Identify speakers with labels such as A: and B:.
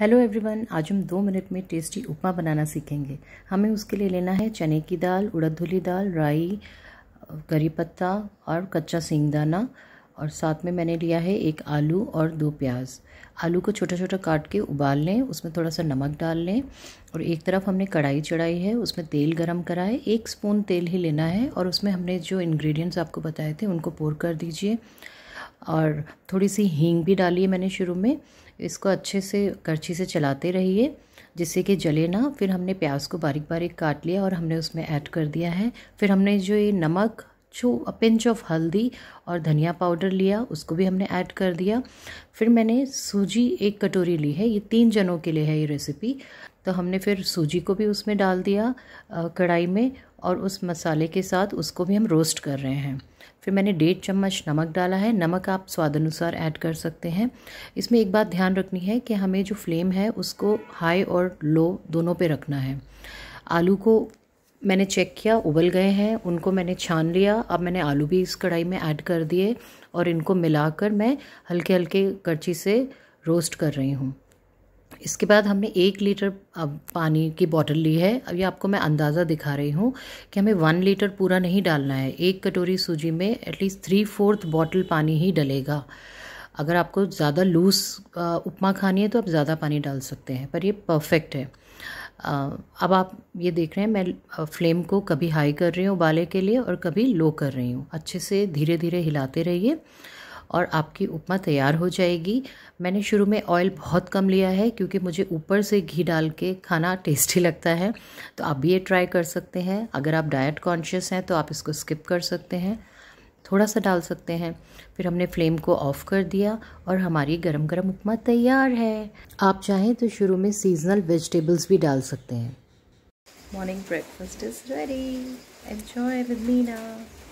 A: hello everyone आज हम दो मिनट में टेस्टी उपमा बनाना सीखेंगे हमें उसके लिए लेना है चने की दाल उड़द धुली दाल राई करी पत्ता और कच्चा सींगदाना और साथ में मैंने लिया है एक आलू और दो प्याज आलू को छोटा छोटा काट के उबाल लें उसमें थोड़ा सा नमक डाल लें और एक तरफ हमने कढ़ाई चढ़ाई है उसमें तेल गरम करा है एक स्पून तेल ही लेना है और उसमें हमने जो इंग्रेडिएंट्स आपको बताए थे उनको पोर कर दीजिए और थोड़ी सी हींग भी डाली है मैंने शुरू में इसको अच्छे से करछी से चलाते रहिए जिससे कि जले ना फिर हमने प्याज को बारीक बारीक काट लिया और हमने उसमें ऐड कर दिया है फिर हमने जो ये नमक चू पिंच ऑफ हल्दी और धनिया पाउडर लिया उसको भी हमने ऐड कर दिया फिर मैंने सूजी एक कटोरी ली है ये तीन जनों के लिए है ये रेसिपी तो हमने फिर सूजी को भी उसमें डाल दिया कढ़ाई में और उस मसाले के साथ उसको भी हम रोस्ट कर रहे हैं फिर मैंने डेढ़ चम्मच नमक डाला है नमक आप स्वाद अनुसार ऐड कर सकते हैं इसमें एक बात ध्यान रखनी है कि हमें जो फ्लेम है उसको हाई और लो दोनों पे रखना है आलू को मैंने चेक किया उबल गए हैं उनको मैंने छान लिया अब मैंने आलू भी इस कढ़ाई में ऐड कर दिए और इनको मिलाकर मैं हल्के हल्के करछी से रोस्ट कर रही हूँ इसके बाद हमने एक लीटर अब पानी की बॉटल ली है अब ये आपको मैं अंदाज़ा दिखा रही हूँ कि हमें वन लीटर पूरा नहीं डालना है एक कटोरी सूजी में एटलीस्ट थ्री फोर्थ बॉटल पानी ही डलेगा अगर आपको ज़्यादा लूज उपमा खानी है तो आप ज़्यादा पानी डाल सकते हैं पर ये परफेक्ट है अब आप ये देख रहे हैं मैं फ्लेम को कभी हाई कर रही हूँ उबाले के लिए और कभी लो कर रही हूँ अच्छे से धीरे धीरे हिलाते रहिए और आपकी उपमा तैयार हो जाएगी मैंने शुरू में ऑयल बहुत कम लिया है क्योंकि मुझे ऊपर से घी डाल के खाना टेस्टी लगता है तो आप भी ये ट्राई कर सकते हैं अगर आप डाइट कॉन्शियस हैं तो आप इसको स्किप कर सकते हैं थोड़ा सा डाल सकते हैं फिर हमने फ्लेम को ऑफ़ कर दिया और हमारी गरम गरम उपमा तैयार है आप चाहें तो शुरू में सीजनल वेजिटेबल्स भी डाल सकते हैं morning breakfast is ready enjoy with Meena